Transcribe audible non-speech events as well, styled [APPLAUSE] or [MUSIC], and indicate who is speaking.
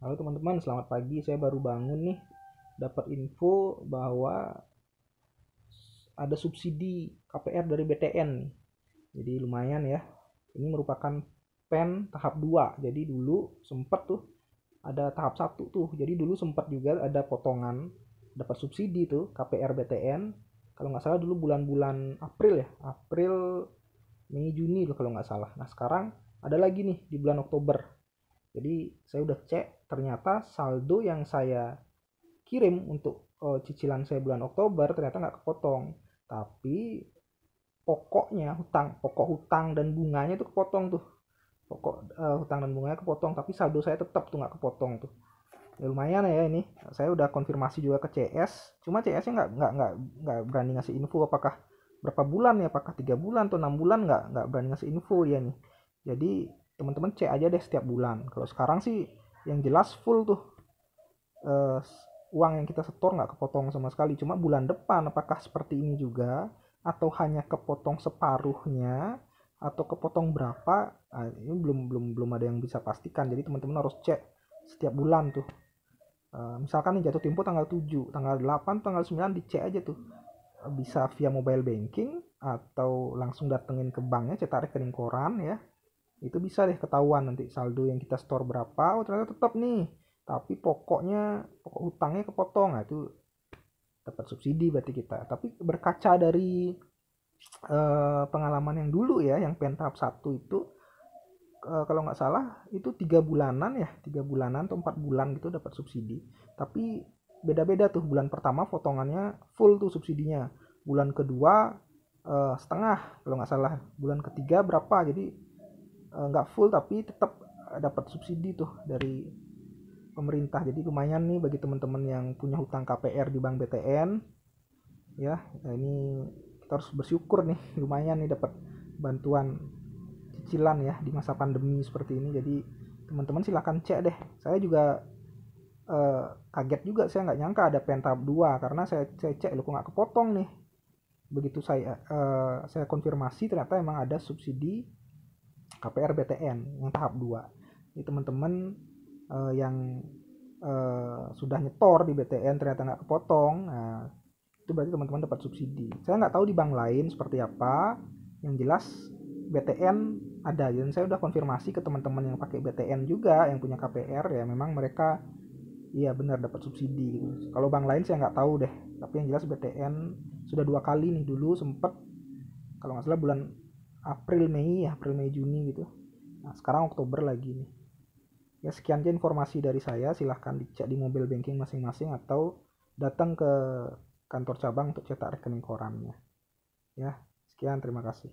Speaker 1: Halo teman-teman, selamat pagi. Saya baru bangun nih. Dapat info bahwa ada subsidi KPR dari BTN Jadi lumayan ya. Ini merupakan PEN tahap 2. Jadi dulu sempat tuh ada tahap 1 tuh. Jadi dulu sempat juga ada potongan dapat subsidi tuh KPR BTN. Kalau nggak salah dulu bulan-bulan April ya. April Mei Juni loh kalau nggak salah. Nah sekarang ada lagi nih di bulan Oktober jadi saya udah cek ternyata saldo yang saya kirim untuk uh, cicilan saya bulan Oktober ternyata nggak kepotong tapi pokoknya hutang pokok hutang dan bunganya itu kepotong tuh pokok uh, hutang dan bunganya kepotong tapi saldo saya tetap tuh nggak kepotong tuh ya lumayan ya ini saya udah konfirmasi juga ke CS cuma CS nya nggak nggak nggak nggak berani ngasih info apakah berapa bulan ya apakah tiga bulan atau enam bulan nggak nggak berani ngasih info ya nih jadi teman-teman cek aja deh setiap bulan kalau sekarang sih yang jelas full tuh uh, uang yang kita setor nggak kepotong sama sekali cuma bulan depan apakah seperti ini juga atau hanya kepotong separuhnya atau kepotong berapa nah, ini belum belum belum ada yang bisa pastikan jadi teman-teman harus cek setiap bulan tuh uh, misalkan nih jatuh tempo tanggal 7 tanggal 8 tanggal 9 dicek aja tuh bisa via mobile banking atau langsung datengin ke banknya cetak rekening koran ya itu bisa deh ketahuan nanti saldo yang kita store berapa oh ternyata tetap nih tapi pokoknya pokok hutangnya kepotong nah, itu dapat subsidi berarti kita tapi berkaca dari eh, pengalaman yang dulu ya yang tahap satu itu eh, kalau nggak salah itu tiga bulanan ya tiga bulanan atau empat bulan gitu dapat subsidi tapi beda-beda tuh bulan pertama potongannya full tuh subsidinya bulan kedua eh, setengah kalau nggak salah bulan ketiga berapa jadi Eh, nggak full tapi tetap eh, dapat subsidi tuh dari pemerintah jadi lumayan nih bagi teman-teman yang punya hutang KPR di bank BTN ya nah, ini kita harus bersyukur nih [LAUGHS] lumayan nih dapat bantuan cicilan ya di masa pandemi seperti ini jadi teman-teman silahkan cek deh saya juga eh, kaget juga saya nggak nyangka ada pentap 2 karena saya, saya cek lo kok nggak kepotong nih begitu saya eh, saya konfirmasi ternyata emang ada subsidi KPR BTN yang tahap 2 ini teman-teman uh, yang uh, sudah nyetor di BTN ternyata nggak kepotong nah, itu berarti teman-teman dapat subsidi saya nggak tahu di bank lain seperti apa yang jelas BTN ada dan saya sudah konfirmasi ke teman-teman yang pakai BTN juga yang punya KPR ya memang mereka iya benar dapat subsidi gitu. kalau bank lain saya nggak tahu deh tapi yang jelas BTN sudah dua kali nih dulu sempet kalau nggak salah bulan April Mei April Mei Juni gitu nah sekarang Oktober lagi nih ya sekian aja informasi dari saya silahkan dicek di mobile banking masing-masing atau datang ke kantor cabang untuk cetak rekening korannya ya sekian terima kasih